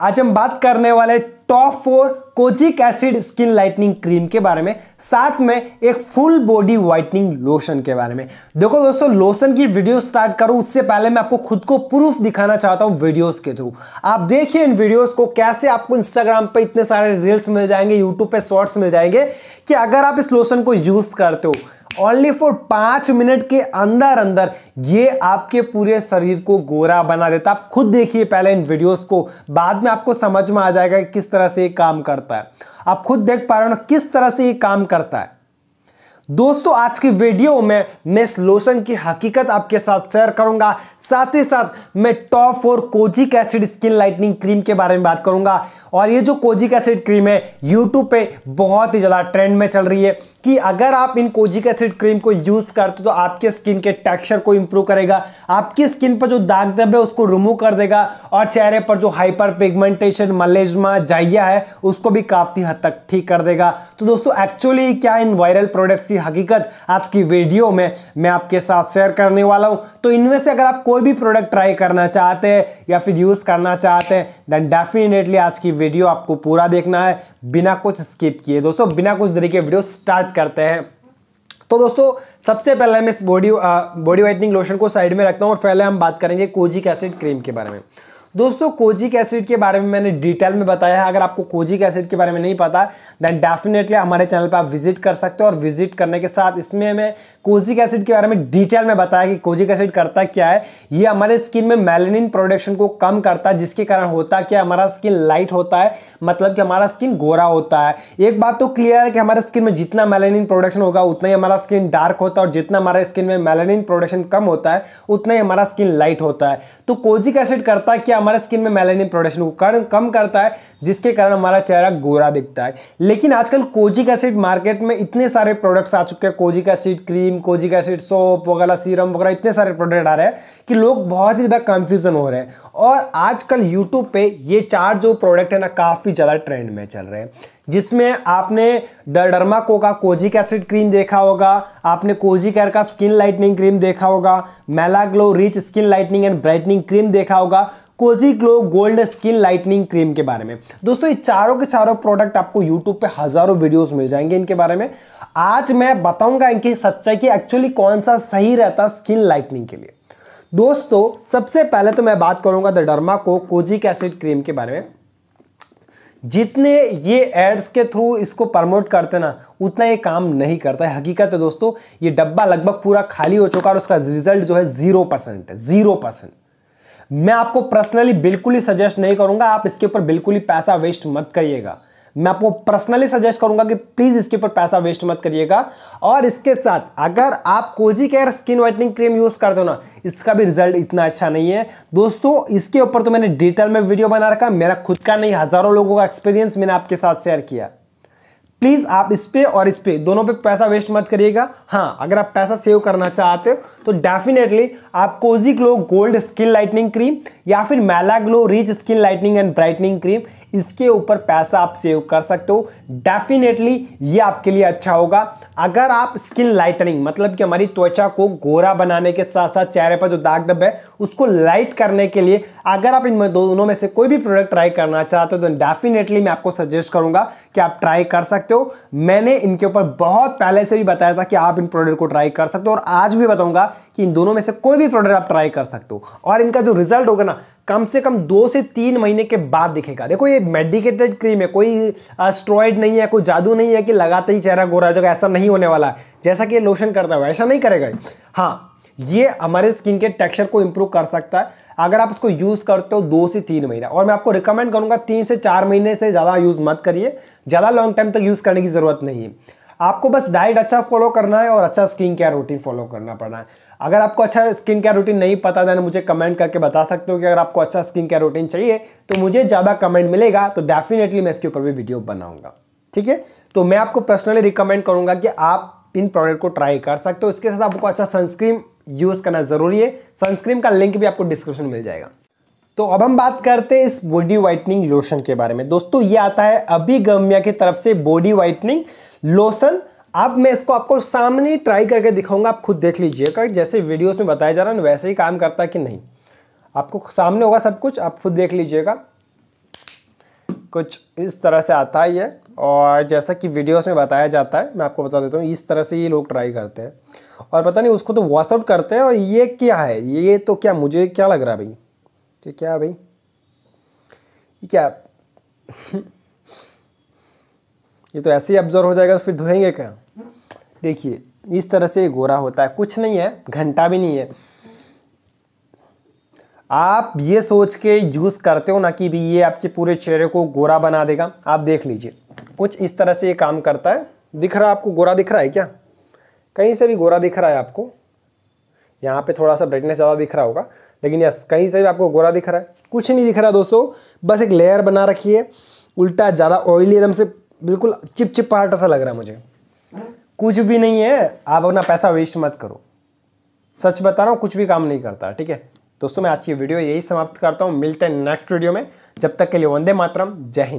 आज हम बात करने वाले top four kojic acid skin lightening cream के बारे में साथ में एक फुल बॉडी व्हाइटनिंग लोशन के बारे में देखो दोस्तों लोशन की वीडियो स्टार्ट करूं उससे पहले मैं आपको खुद को प्रूफ दिखाना चाहता हूं वीडियोस के थ्रू आप देखिए इन वीडियोस को कैसे आपको इंस्टाग्राम पे इतने सारे रील्स मिल जाएंगे यूट्यूब पे शॉर्ट्स मिल जाएंगे कि अगर आप इस लोशन को यूज़ करते हो ओनली फॉर पांच मिनट के अंदर अंदर ये आपके पूरे शरीर को गोरा बना देता आप खुद देखिए पहले इन वीडियोस को बाद में आपको समझ में आ जाएगा कि किस तरह से ये काम करता है आप खुद देख पा रहे हो ना किस तरह से ये काम करता है दोस्तों आज की वीडियो में मैं इस लोशन की हकीकत आपके साथ शेयर करूंगा साथ ही साथ मैं top four kojic acid skin lightening cream के बारे में बात करूंगा और ये जो कोजिक एसिड क्रीम है यूट्यूब पे बहुत ही ज़्यादा ट्रेंड में चल रही है कि अगर आप इन कोजिक एसिड क्रीम को यूज़ करते हो तो आपके स्किन के टेक्सचर को इम्प्रूव करेगा आपकी स्किन पर जो दाग दब है उसको रिमूव कर देगा और चेहरे पर जो हाइपर पिगमेंटेशन मलेजमा जाइया है उसको भी काफ़ी हद तक ठीक कर देगा तो दोस्तों एक्चुअली क्या इन वायरल प्रोडक्ट्स की हकीकत आज की वीडियो में मैं आपके साथ शेयर करने वाला हूँ तो इनमें से अगर आप कोई भी प्रोडक्ट ट्राई करना चाहते हैं या फिर यूज़ करना चाहते हैं देन डेफिनेटली आज की वीडियो आपको पूरा देखना है बिना कुछ स्किप किए दोस्तों बिना कुछ देरी के वीडियो स्टार्ट करते हैं तो दोस्तों सबसे पहले मैं इस बॉडी बॉडी वाइटनिंग लोशन को साइड में रखता हूँ और पहले हम बात करेंगे कोजिक एसिड क्रीम के बारे में दोस्तों कोजिक एसिड के बारे में मैंने डिटेल में बताया है अगर आपको कोजिक एसिड के बारे में नहीं पता देन डेफिनेटली हमारे चैनल पर आप विजिट कर सकते हो और विजिट करने के साथ इसमें मैं कोजिक एसिड के बारे में डिटेल में बताया कि कोजिक एसिड करता क्या है ये हमारे स्किन में मेलेनिन प्रोडक्शन को कम करता है जिसके कारण होता क्या हमारा स्किन लाइट होता है मतलब कि हमारा स्किन गोरा होता है एक बात तो क्लियर है कि हमारे स्किन में जितना मेलेनिन प्रोडक्शन होगा उतना ही हमारा स्किन डार्क होता है और जितना हमारे स्किन में मेलेनिन प्रोडक्शन कम होता है उतना ही हमारा स्किन लाइट होता है तो कोजिक एसिड करता है क्या हमारे स्किन में मेलेनिन प्रोडक्शन को कम करता है जिसके कारण हमारा चेहरा गोरा दिखता है लेकिन आजकल कोजिक एसिड मार्केट में इतने सारे प्रोडक्ट्स आ चुके हैं kojic acid cream kojic acid soap वगैरह सीरम वगैरह इतने सारे प्रोडक्ट आ रहे हैं कि लोग बहुत ही ज़्यादा कंफ्यूजन हो रहे हैं और आजकल यूट्यूब पे ये चार जो प्रोडक्ट है ना काफ़ी ज़्यादा ट्रेंड में चल रहे हैं जिसमें आपने डरमा कोका कोजिक एसिड क्रीम देखा होगा आपने कोजिकेयर का स्किन लाइटनिंग क्रीम देखा होगा melaglow rich skin lightening and brightening cream देखा होगा kojiglow gold skin lightening cream के बारे में दोस्तों ये चारों के चारों प्रोडक्ट आपको यूट्यूब पे हज़ारों वीडियोस मिल जाएंगे इनके बारे में आज मैं बताऊंगा इनकी सच्चाई कि एक्चुअली कौन सा सही रहता स्किन लाइटनिंग के लिए दोस्तों सबसे पहले तो मैं बात करूंगा द डरमा को कोजिक एसिड क्रीम के बारे में जितने ये एड्स के थ्रू इसको प्रमोट करते ना उतना ये काम नहीं करता है हकीकत है दोस्तों ये डब्बा लगभग पूरा खाली हो चुका है उसका रिजल्ट जो है जीरो परसेंट है जीरो परसेंट मैं आपको पर्सनली बिल्कुल ही सजेस्ट नहीं करूंगा आप इसके ऊपर बिल्कुल ही पैसा वेस्ट मत करिएगा मैं आपको पर्सनली सजेस्ट करूंगा कि प्लीज़ इसके ऊपर पैसा वेस्ट मत करिएगा और इसके साथ अगर आप kozicare skin whitening cream use कर दो ना इसका भी रिजल्ट इतना अच्छा नहीं है दोस्तों इसके ऊपर तो मैंने डिटेल में वीडियो बना रखा मेरा खुद का नहीं हज़ारों लोगों का एक्सपीरियंस मैंने आपके साथ शेयर किया प्लीज़ आप इस पे और इस पे दोनों पे पैसा वेस्ट मत करिएगा हाँ अगर आप पैसा सेव करना चाहते हो तो डेफिनेटली आप kojiglow gold skin lightening cream या फिर melaglow rich skin lightening and brightening cream इसके ऊपर पैसा आप सेव कर सकते हो डेफिनेटली ये आपके लिए अच्छा होगा अगर आप स्किन लाइटनिंग मतलब कि हमारी त्वचा को गोरा बनाने के साथ साथ चेहरे पर जो दाग धब्बे है उसको लाइट करने के लिए अगर आप इन दोनों में से कोई भी प्रोडक्ट ट्राई करना चाहते हो तो डेफिनेटली मैं आपको सजेस्ट करूंगा कि आप ट्राई कर सकते हो मैंने इनके ऊपर बहुत पहले से भी बताया था कि आप इन प्रोडक्ट को ट्राई कर सकते हो और आज भी बताऊंगा कि इन दोनों में से कोई भी प्रोडक्ट आप ट्राई कर सकते हो और इनका जो रिजल्ट होगा ना कम से कम दो से तीन महीने के बाद दिखेगा देखो ये मेडिकेटेड क्रीम है कोई स्ट्रॉइड नहीं है कोई जादू नहीं है कि लगाते ही चेहरा गोरा जो ऐसा नहीं होने वाला है जैसा कि लोशन करता है ऐसा नहीं करेगा हाँ ये हमारे स्किन के टेक्सचर को इम्प्रूव कर सकता है अगर आप उसको यूज़ करते हो दो से तीन महीना और मैं आपको रिकमेंड करूँगा तीन से चार महीने से ज़्यादा यूज़ मत करिए ज़्यादा लॉन्ग टाइम तक यूज़ करने की ज़रूरत नहीं है आपको बस डाइट अच्छा फॉलो करना है और अच्छा स्किन केयर रूटीन फॉलो करना पड़ना है अगर आपको अच्छा स्किन केयर रूटीन नहीं पता देना मुझे कमेंट करके बता सकते हो कि अगर आपको अच्छा स्किन केयर रूटीन चाहिए तो मुझे ज़्यादा कमेंट मिलेगा तो डेफिनेटली मैं इसके ऊपर भी वीडियो बनाऊंगा ठीक है तो मैं आपको पर्सनली रिकमेंड करूंगा कि आप इन प्रोडक्ट को ट्राई कर सकते हो इसके साथ आपको अच्छा सनस्क्रीन यूज़ करना ज़रूरी है सनस्क्रीन का लिंक भी आपको डिस्क्रिप्शन में मिल जाएगा तो अब हम बात करते हैं इस बॉडी वाइटनिंग लोशन के बारे में दोस्तों ये आता है अभिगम्या की तरफ से बॉडी वाइटनिंग लोशन अब मैं इसको आपको सामने ट्राई करके दिखाऊंगा आप खुद देख लीजिएगा जैसे वीडियोस में बताया जा रहा है वैसे ही काम करता है कि नहीं आपको सामने होगा सब कुछ आप खुद देख लीजिएगा कुछ इस तरह से आता है ये और जैसा कि वीडियोस में बताया जाता है मैं आपको बता देता हूँ इस तरह से ये लोग ट्राई करते हैं और पता नहीं उसको तो वॉसआउट करते हैं और ये क्या है ये तो क्या मुझे क्या लग रहा है भाई ये क्या है भाई ये क्या ये तो ऐसे ही ऑब्जर्व हो जाएगा तो फिर धोएंगे क्या देखिए इस तरह से गोरा होता है कुछ नहीं है घंटा भी नहीं है आप ये सोच के यूज़ करते हो ना कि भी ये आपके पूरे चेहरे को गोरा बना देगा आप देख लीजिए कुछ इस तरह से ये काम करता है दिख रहा है आपको गोरा दिख रहा है क्या कहीं से भी गोरा दिख रहा है आपको यहाँ पे थोड़ा सा ब्राइटनेस ज़्यादा दिख रहा होगा लेकिन यस कहीं से भी आपको गोरा दिख रहा है कुछ नहीं दिख रहा दोस्तों बस एक लेयर बना रखी है उल्टा ज़्यादा ऑयली एकदम से बिल्कुल चिपचिपाहट ऐसा लग रहा है मुझे कुछ भी नहीं है आप अपना पैसा वेस्ट मत करो सच बता रहा हूँ कुछ भी काम नहीं करता ठीक है दोस्तों मैं आज की वीडियो यही समाप्त करता हूँ मिलते हैं नेक्स्ट वीडियो में जब तक के लिए वंदे मातरम जय हिंद